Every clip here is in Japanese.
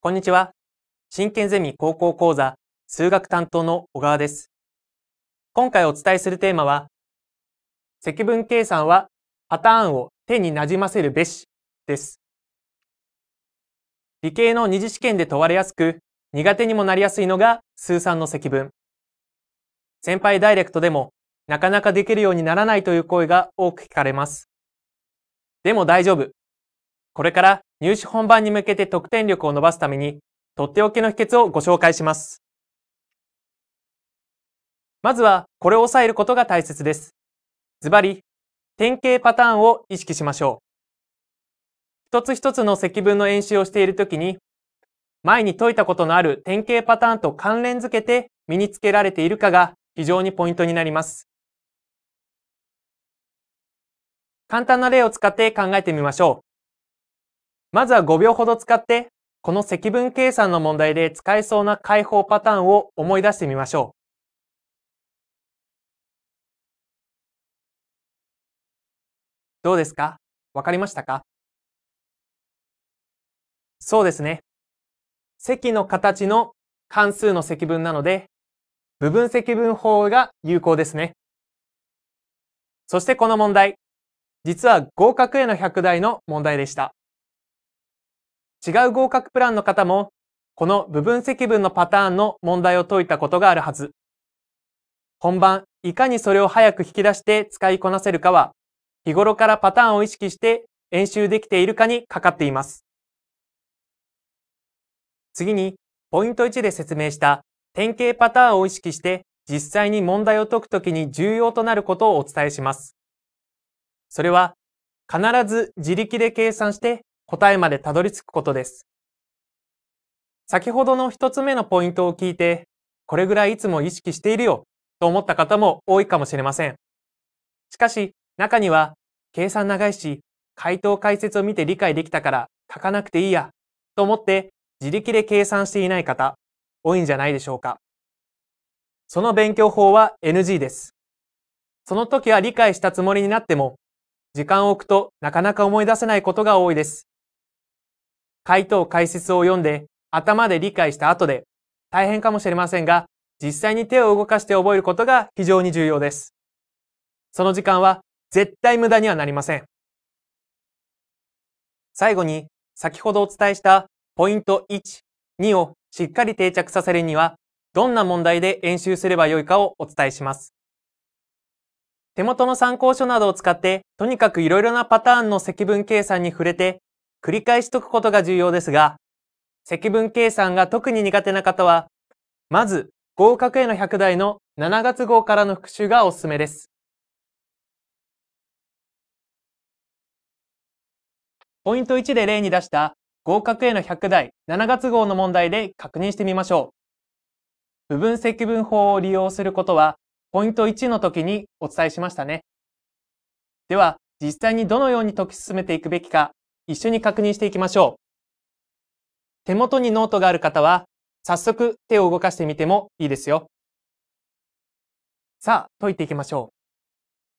こんにちは。真剣ゼミ高校講座数学担当の小川です。今回お伝えするテーマは、積分計算はパターンを手になじませるべしです。理系の二次試験で問われやすく、苦手にもなりやすいのが数三の積分。先輩ダイレクトでもなかなかできるようにならないという声が多く聞かれます。でも大丈夫。これから入試本番に向けて得点力を伸ばすために、とっておきの秘訣をご紹介します。まずは、これを抑えることが大切です。ズバリ、典型パターンを意識しましょう。一つ一つの積分の演習をしているときに、前に解いたことのある典型パターンと関連づけて身につけられているかが非常にポイントになります。簡単な例を使って考えてみましょう。まずは5秒ほど使って、この積分計算の問題で使えそうな解放パターンを思い出してみましょう。どうですかわかりましたかそうですね。積の形の関数の積分なので、部分積分法が有効ですね。そしてこの問題、実は合格への100台の問題でした。違う合格プランの方も、この部分積分のパターンの問題を解いたことがあるはず。本番、いかにそれを早く引き出して使いこなせるかは、日頃からパターンを意識して演習できているかにかかっています。次に、ポイント1で説明した典型パターンを意識して実際に問題を解くときに重要となることをお伝えします。それは、必ず自力で計算して答えまでたどり着くことです。先ほどの一つ目のポイントを聞いて、これぐらいいつも意識しているよと思った方も多いかもしれません。しかし、中には、計算長いし、回答解説を見て理解できたから書かなくていいやと思って自力で計算していない方、多いんじゃないでしょうか。その勉強法は NG です。その時は理解したつもりになっても、時間を置くとなかなか思い出せないことが多いです。回答解説を読んで頭で理解した後で大変かもしれませんが実際に手を動かして覚えることが非常に重要です。その時間は絶対無駄にはなりません。最後に先ほどお伝えしたポイント1、2をしっかり定着させるにはどんな問題で演習すればよいかをお伝えします。手元の参考書などを使ってとにかくいろいろなパターンの積分計算に触れて繰り返し解くことが重要ですが、積分計算が特に苦手な方は、まず合格への100台の7月号からの復習がおすすめです。ポイント1で例に出した合格への100台7月号の問題で確認してみましょう。部分積分法を利用することは、ポイント1の時にお伝えしましたね。では、実際にどのように解き進めていくべきか一緒に確認していきましょう。手元にノートがある方は、早速手を動かしてみてもいいですよ。さあ、解いていきましょう。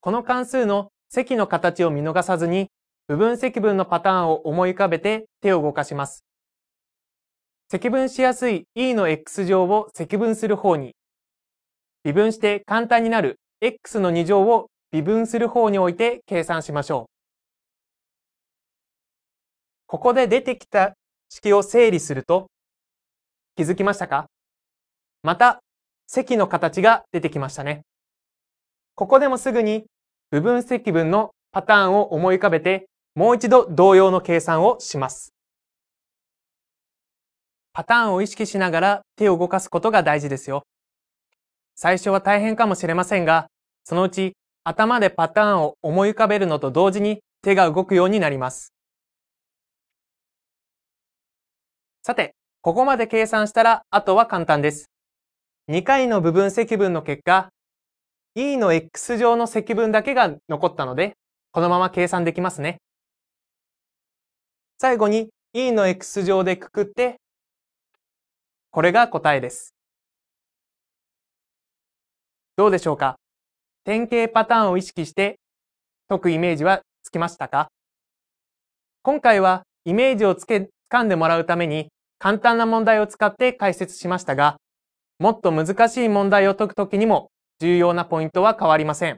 この関数の積の形を見逃さずに、部分積分のパターンを思い浮かべて手を動かします。積分しやすい e の x 乗を積分する方に、微分して簡単になる x の2乗を微分する方に置いて計算しましょう。ここで出てきた式を整理すると気づきましたかまた、積の形が出てきましたね。ここでもすぐに部分積分のパターンを思い浮かべて、もう一度同様の計算をします。パターンを意識しながら手を動かすことが大事ですよ。最初は大変かもしれませんが、そのうち頭でパターンを思い浮かべるのと同時に手が動くようになります。さて、ここまで計算したら、あとは簡単です。2回の部分積分の結果、e の x 乗の積分だけが残ったので、このまま計算できますね。最後に e の x 乗でくくって、これが答えです。どうでしょうか典型パターンを意識して解くイメージはつきましたか今回はイメージをつけ掴んでもらうために簡単な問題を使って解説しましたが、もっと難しい問題を解くときにも重要なポイントは変わりません。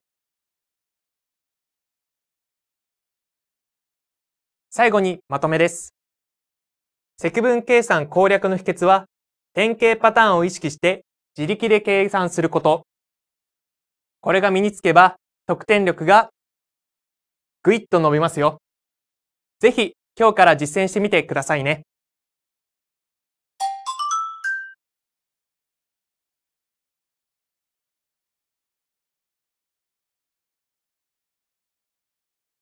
最後にまとめです。積分計算攻略の秘訣は、典型パターンを意識して自力で計算すること。これが身につけば得点力がぐいっと伸びますよ。ぜひ今日から実践してみてくださいね。